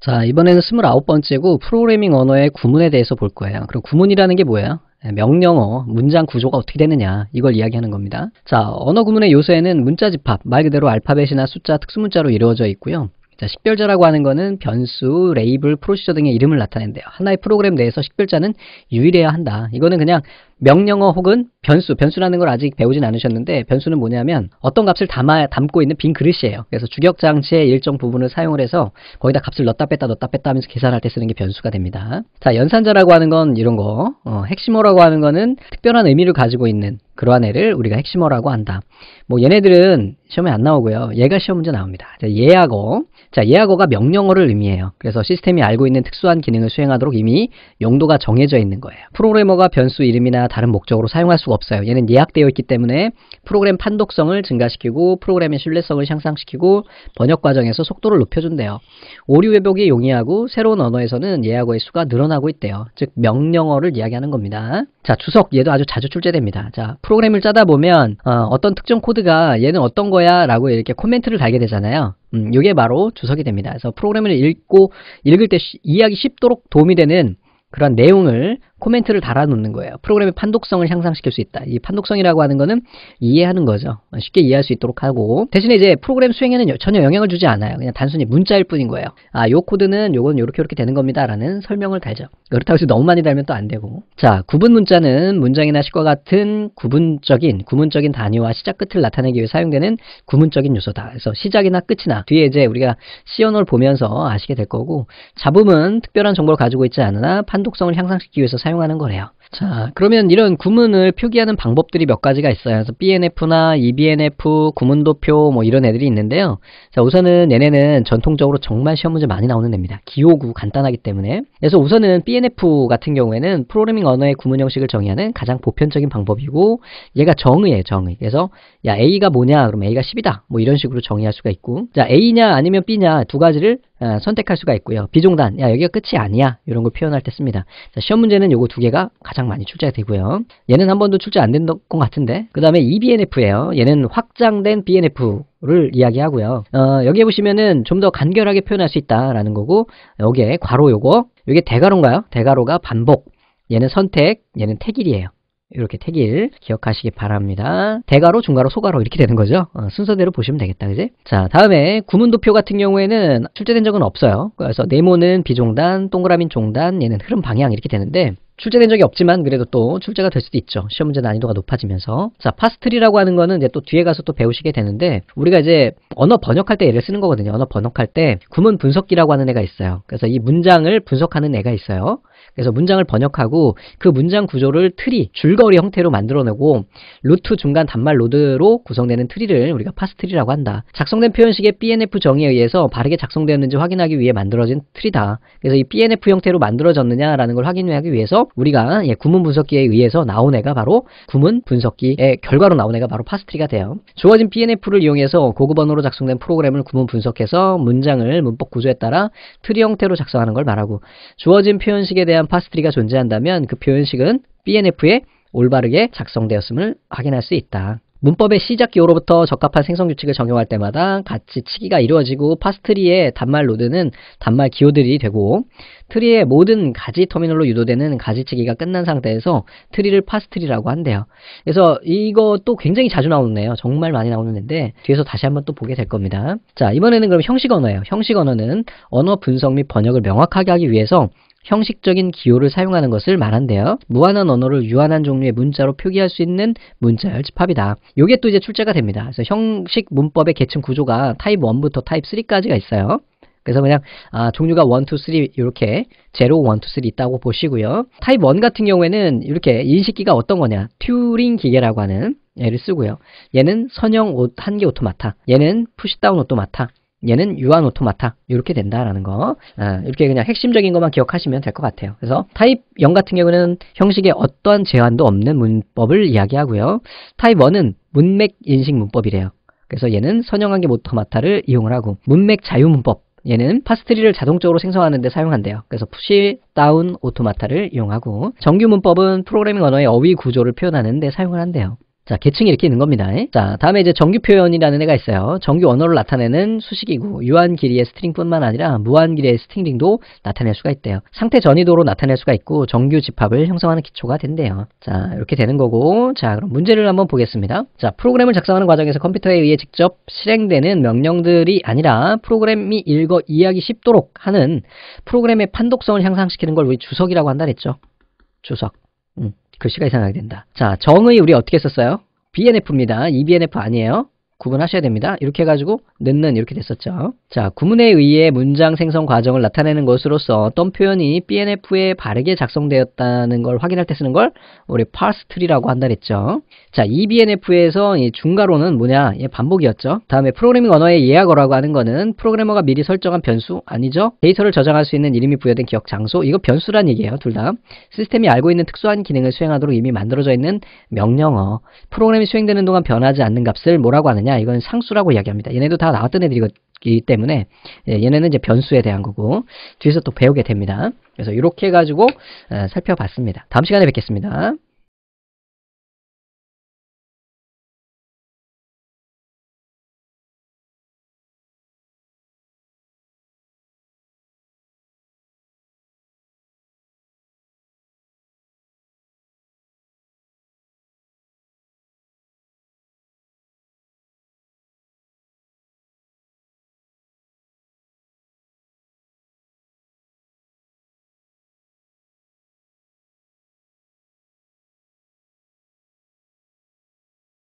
자, 이번에는 29번째고 프로그래밍 언어의 구문에 대해서 볼 거예요. 그럼 구문이라는 게 뭐예요? 예, 명령어, 문장 구조가 어떻게 되느냐 이걸 이야기하는 겁니다. 자, 언어 구문의 요소에는 문자 집합, 말 그대로 알파벳이나 숫자, 특수문자로 이루어져 있고요. 자, 식별자라고 하는 것은 변수, 레이블, 프로시저 등의 이름을 나타낸대요. 하나의 프로그램 내에서 식별자는 유일해야 한다. 이거는 그냥 명령어 혹은 변수, 변수라는 걸 아직 배우진 않으셨는데 변수는 뭐냐면 어떤 값을 담아, 담고 있는 빈 그릇이에요. 그래서 주격장치의 일정 부분을 사용을 해서 거기다 값을 넣다 뺐다 넣다 뺐다 하면서 계산할 때 쓰는 게 변수가 됩니다. 자, 연산자라고 하는 건 이런 거, 어, 핵심어라고 하는 거는 특별한 의미를 가지고 있는 그러한 애를 우리가 핵심어라고 한다. 뭐 얘네들은 시험에 안 나오고요. 얘가 시험 문제 나옵니다. 예약어. 자, 예약어가 명령어를 의미해요. 그래서 시스템이 알고 있는 특수한 기능을 수행하도록 이미 용도가 정해져 있는 거예요. 프로그래머가 변수 이름이나 다른 목적으로 사용할 수가 없어요. 얘는 예약되어 있기 때문에 프로그램 판독성을 증가시키고 프로그램의 신뢰성을 향상시키고 번역 과정에서 속도를 높여준대요. 오류 회복이 용이하고 새로운 언어에서는 예약어의 수가 늘어나고 있대요. 즉 명령어를 이야기하는 겁니다. 자, 주석 얘도 아주 자주 출제됩니다. 자, 프로그램을 짜다 보면 어, 떤 특정 코드가 얘는 어떤 거야 라고 이렇게 코멘트를 달게 되잖아요. 음, 이게 바로 주석이 됩니다. 그래서 프로그램을 읽고 읽을 때 쉬, 이해하기 쉽도록 도움이 되는 그런 내용을 코멘트를 달아놓는 거예요. 프로그램의 판독성을 향상시킬 수 있다. 이 판독성이라고 하는 거는 이해하는 거죠. 쉽게 이해할 수 있도록 하고 대신에 이제 프로그램 수행에는 전혀 영향을 주지 않아요. 그냥 단순히 문자일 뿐인 거예요. 아, 요 코드는 요건 요렇게 요렇게 되는 겁니다라는 설명을 달죠. 그렇다고 해서 너무 많이 달면 또 안 되고 자, 구분 문자는 문장이나 시과 같은 구분적인 구문적인 단위와 시작 끝을 나타내기 위해 사용되는 구문적인 요소다. 그래서 시작이나 끝이나 뒤에 이제 우리가 시연을 보면서 아시게 될 거고 잡음은 특별한 정보를 가지고 있지 않으나 판독성을 향상시키기 위해서 사용 사용하는 거래요. 자, 그러면 이런 구문을 표기하는 방법들이 몇 가지가 있어요. 그래서 BNF나 EBNF, 구문도표 뭐 이런 애들이 있는데요. 자, 우선은 얘네는 전통적으로 정말 시험 문제 많이 나오는 애입니다. 기호구 간단하기 때문에. 그래서 우선은 BNF 같은 경우에는 프로그래밍 언어의 구문 형식을 정의하는 가장 보편적인 방법이고 얘가 정의예요, 정의. 그래서 야, A가 뭐냐? 그럼 A가 10이다. 뭐 이런 식으로 정의할 수가 있고. 자, A냐 아니면 B냐 두 가지를 아, 선택할 수가 있고요. 비종단. 야, 여기가 끝이 아니야. 이런 걸 표현할 때 씁니다. 자, 시험 문제는 요거 두 개가 가장 가장 많이 출제가 되고요. 얘는 한 번도 출제안 된 것 같은데 그 다음에 EBNF예요. 얘는 확장된 BNF 를 이야기하고요. 어, 여기에 보시면은 좀 더 간결하게 표현할 수 있다라는 거고 여기에 괄호 요거 이게 대괄호인가요? 대괄호가 반복 얘는 선택 얘는 태길이에요. 이렇게 태길 기억하시기 바랍니다. 대괄호, 중괄호, 소괄호 이렇게 되는 거죠. 어, 순서대로 보시면 되겠다, 그지? 자, 다음에 구문도표 같은 경우에는 출제된 적은 없어요. 그래서 네모는 비종단, 동그라미 종단, 얘는 흐름 방향 이렇게 되는데 출제된 적이 없지만 그래도 또 출제가 될 수도 있죠. 시험 문제 난이도가 높아지면서. 자, 파스트리라고 하는 거는 이제 또 뒤에 가서 또 배우시게 되는데 우리가 이제 언어 번역할 때 얘를 쓰는 거거든요. 언어 번역할 때 구문 분석기라고 하는 애가 있어요. 그래서 이 문장을 분석하는 애가 있어요. 그래서 문장을 번역하고 그 문장 구조를 트리, 줄거리 형태로 만들어내고 루트 중간 단말 로드로 구성되는 트리를 우리가 파스트리라고 한다. 작성된 표현식의 BNF 정의에 의해서 바르게 작성되었는지 확인하기 위해 만들어진 트리다. 그래서 이 BNF 형태로 만들어졌느냐라는 걸 확인하기 위해서 우리가 예, 구문 분석기에 의해서 나온 애가 바로 구문 분석기의 결과로 나온 애가 바로 파스트리가 돼요. 주어진 PNF를 이용해서 고급 언어로 작성된 프로그램을 구문 분석해서 문장을 문법 구조에 따라 트리 형태로 작성하는 걸 말하고 주어진 표현식에 대한 파스트리가 존재한다면 그 표현식은 PNF에 올바르게 작성되었음을 확인할 수 있다. 문법의 시작 기호로부터 적합한 생성 규칙을 적용할 때마다 같이 치기가 이루어지고 파스트리의 단말 로드는 단말 기호들이 되고 트리의 모든 가지 터미널로 유도되는 가지치기가 끝난 상태에서 트리를 파스트리라고 한대요. 그래서 이것도 굉장히 자주 나오네요. 정말 많이 나오는데 뒤에서 다시 한번 또 보게 될 겁니다. 자 이번에는 그럼 형식 언어예요. 형식 언어는 언어 분석 및 번역을 명확하게 하기 위해서 형식적인 기호를 사용하는 것을 말한대요. 무한한 언어를 유한한 종류의 문자로 표기할 수 있는 문자열 집합이다. 요게 또 이제 출제가 됩니다. 그래서 형식 문법의 계층 구조가 타입 1부터 타입 3까지가 있어요. 그래서 그냥 아, 종류가 1, 2, 3 이렇게 제로, 1, 2, 3 있다고 보시고요. 타입 1 같은 경우에는 이렇게 인식기가 어떤 거냐. 튜링 기계라고 하는 얘를 쓰고요. 얘는 선형 옷, 한개 오토마타. 얘는 푸시다운 오토마타. 얘는 유한 오토마타 이렇게 된다라는 거 어, 이렇게 그냥 핵심적인 것만 기억하시면 될 것 같아요. 그래서 타입 0 같은 경우는 형식에 어떠한 제한도 없는 문법을 이야기하고요. 타입 1은 문맥 인식 문법이래요. 그래서 얘는 선형관계 오토마타를 이용을 하고 문맥 자유 문법 얘는 파스트리를 자동적으로 생성하는 데 사용한대요. 그래서 푸시, 다운, 오토마타를 이용하고 정규 문법은 프로그래밍 언어의 어휘 구조를 표현하는 데 사용을 한대요. 자, 계층이 이렇게 있는 겁니다. 자, 다음에 이제 정규 표현이라는 애가 있어요. 정규 언어를 나타내는 수식이고 유한 길이의 스트링뿐만 아니라 무한 길이의 스트링도 나타낼 수가 있대요. 상태 전이도로 나타낼 수가 있고 정규 집합을 형성하는 기초가 된대요. 자, 이렇게 되는 거고 자, 그럼 문제를 한번 보겠습니다. 자, 프로그램을 작성하는 과정에서 컴퓨터에 의해 직접 실행되는 명령들이 아니라 프로그램이 읽어 이해하기 쉽도록 하는 프로그램의 판독성을 향상시키는 걸 우리 주석이라고 한다 그랬죠. 주석. 음. 글씨가 그 이상하게 된다. 자, 정의 우리 어떻게 썼어요? BNF입니다. EBNF 아니에요. 구분하셔야 됩니다. 이렇게 해가지고 는 이렇게 됐었죠. 자, 구문에 의해 문장 생성 과정을 나타내는 것으로서 어떤 표현이 BNF에 바르게 작성되었다는 걸 확인할 때 쓰는 걸 우리 parse tree라고 한다 그랬죠. 자, 이 BNF에서 이 중괄호는 뭐냐? 예, 반복이었죠. 다음에 프로그래밍 언어의 예약어라고 하는 거는 프로그래머가 미리 설정한 변수 아니죠? 데이터를 저장할 수 있는 이름이 부여된 기억 장소 이거 변수란 얘기예요. 둘 다. 시스템이 알고 있는 특수한 기능을 수행하도록 이미 만들어져 있는 명령어. 프로그램이 수행되는 동안 변하지 않는 값을 뭐라고 하느냐? 얘기냐 이건 상수라고 이야기합니다. 얘네도 다 나왔던 애들이기 때문에 예, 얘네는 이제 변수에 대한 거고 뒤에서 또 배우게 됩니다. 그래서 이렇게 해가지고 어, 살펴봤습니다. 다음 시간에 뵙겠습니다.